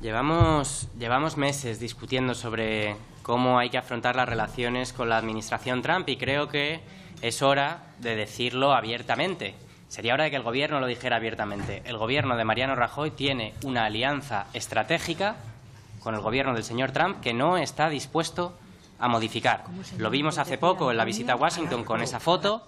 Llevamos, llevamos meses discutiendo sobre cómo hay que afrontar las relaciones con la administración Trump y creo que es hora de decirlo abiertamente. Sería hora de que el Gobierno lo dijera abiertamente. El Gobierno de Mariano Rajoy tiene una alianza estratégica con el Gobierno del señor Trump que no está dispuesto a modificar. Lo vimos hace poco en la visita a Washington con esa foto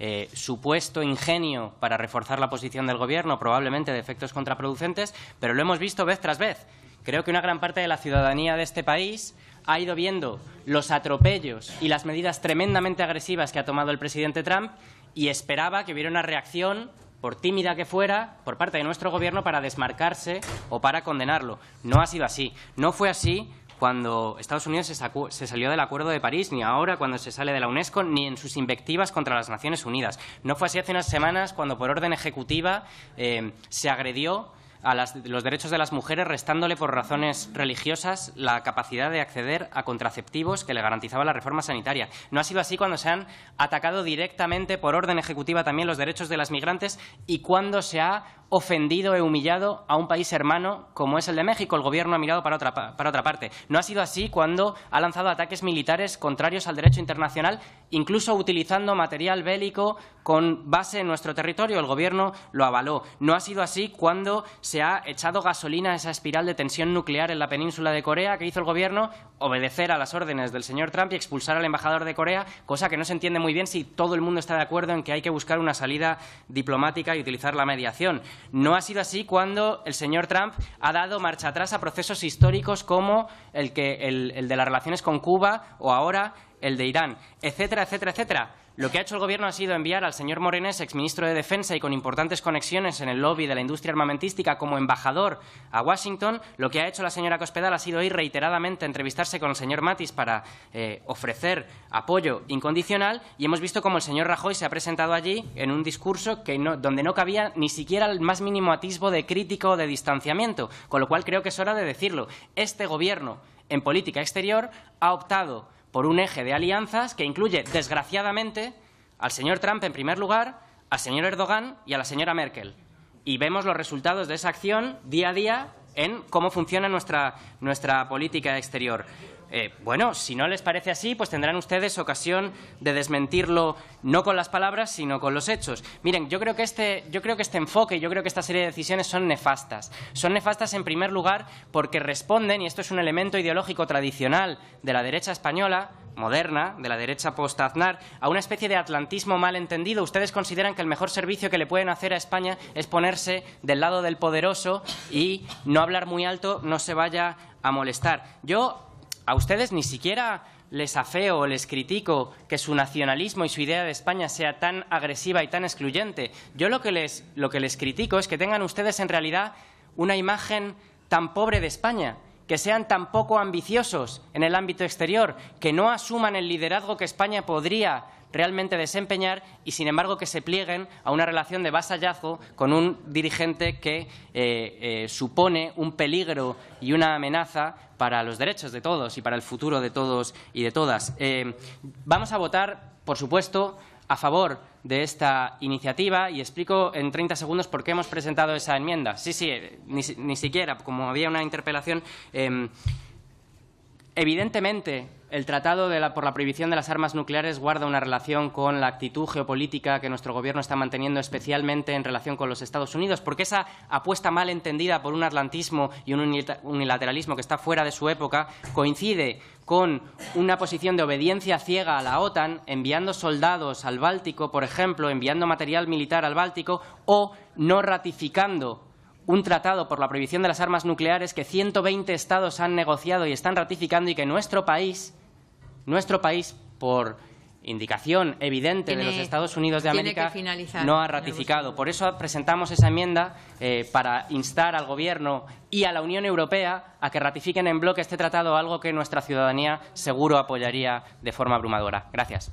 eh, supuesto ingenio para reforzar la posición del Gobierno, probablemente de efectos contraproducentes, pero lo hemos visto vez tras vez. Creo que una gran parte de la ciudadanía de este país ha ido viendo los atropellos y las medidas tremendamente agresivas que ha tomado el presidente Trump y esperaba que hubiera una reacción por tímida que fuera, por parte de nuestro Gobierno para desmarcarse o para condenarlo. No ha sido así. No fue así cuando Estados Unidos se, salió del Acuerdo de París, ni ahora cuando se sale de la UNESCO, ni en sus invectivas contra las Naciones Unidas. No fue así hace unas semanas cuando, por orden ejecutiva, eh, se agredió a los derechos de las mujeres, restándole por razones religiosas la capacidad de acceder a contraceptivos que le garantizaba la reforma sanitaria. No ha sido así cuando se han atacado directamente por orden ejecutiva también los derechos de las migrantes y cuando se ha ofendido e humillado a un país hermano como es el de México. El Gobierno ha mirado para otra, para otra parte. No ha sido así cuando ha lanzado ataques militares contrarios al derecho internacional, incluso utilizando material bélico con base en nuestro territorio. El Gobierno lo avaló. No ha sido así cuando se ha echado gasolina a esa espiral de tensión nuclear en la península de Corea que hizo el gobierno obedecer a las órdenes del señor Trump y expulsar al embajador de Corea, cosa que no se entiende muy bien si todo el mundo está de acuerdo en que hay que buscar una salida diplomática y utilizar la mediación. No ha sido así cuando el señor Trump ha dado marcha atrás a procesos históricos como el, de las relaciones con Cuba o ahora el de Irán, etcétera, etcétera, etcétera. Lo que ha hecho el Gobierno ha sido enviar al señor Morenés, exministro de Defensa y con importantes conexiones en el lobby de la industria armamentística como embajador a Washington. Lo que ha hecho la señora Cospedal ha sido ir reiteradamente a entrevistarse con el señor Matis para eh, ofrecer apoyo incondicional y hemos visto cómo el señor Rajoy se ha presentado allí en un discurso donde no cabía ni siquiera el más mínimo atisbo de crítico o de distanciamiento, con lo cual creo que es hora de decirlo. Este Gobierno en política exterior ha optado por un eje de alianzas que incluye, desgraciadamente, al señor Trump en primer lugar, al señor Erdogan y a la señora Merkel. Y vemos los resultados de esa acción día a día en cómo funciona nuestra, nuestra política exterior. Eh, bueno, si no les parece así, pues tendrán ustedes ocasión de desmentirlo no con las palabras, sino con los hechos. Miren, yo creo que este, yo creo que este enfoque, yo creo que esta serie de decisiones son nefastas. Son nefastas en primer lugar porque responden, y esto es un elemento ideológico tradicional de la derecha española, moderna, de la derecha post-Aznar, a una especie de atlantismo mal entendido. Ustedes consideran que el mejor servicio que le pueden hacer a España es ponerse del lado del poderoso y no hablar muy alto, no se vaya a molestar. Yo a ustedes ni siquiera les afeo o les critico que su nacionalismo y su idea de España sea tan agresiva y tan excluyente. Yo lo que les, lo que les critico es que tengan ustedes en realidad una imagen tan pobre de España, que sean tan poco ambiciosos en el ámbito exterior, que no asuman el liderazgo que España podría realmente desempeñar y, sin embargo, que se plieguen a una relación de vasallazo con un dirigente que eh, eh, supone un peligro y una amenaza para los derechos de todos y para el futuro de todos y de todas. Eh, vamos a votar, por supuesto, a favor de esta iniciativa y explico en 30 segundos por qué hemos presentado esa enmienda. Sí, sí, eh, ni, siquiera, como había una interpelación, em, Evidentemente, el Tratado por la Prohibición de las Armas Nucleares guarda una relación con la actitud geopolítica que nuestro Gobierno está manteniendo, especialmente en relación con los Estados Unidos, porque esa apuesta mal entendida por un atlantismo y un unilateralismo que está fuera de su época coincide con una posición de obediencia ciega a la OTAN, enviando soldados al Báltico, por ejemplo, enviando material militar al Báltico o no ratificando un tratado por la prohibición de las armas nucleares que 120 estados han negociado y están ratificando y que nuestro país, nuestro país, por indicación evidente de los Estados Unidos de América, no ha ratificado. Por eso presentamos esa enmienda eh, para instar al Gobierno y a la Unión Europea a que ratifiquen en bloque este tratado, algo que nuestra ciudadanía seguro apoyaría de forma abrumadora. Gracias.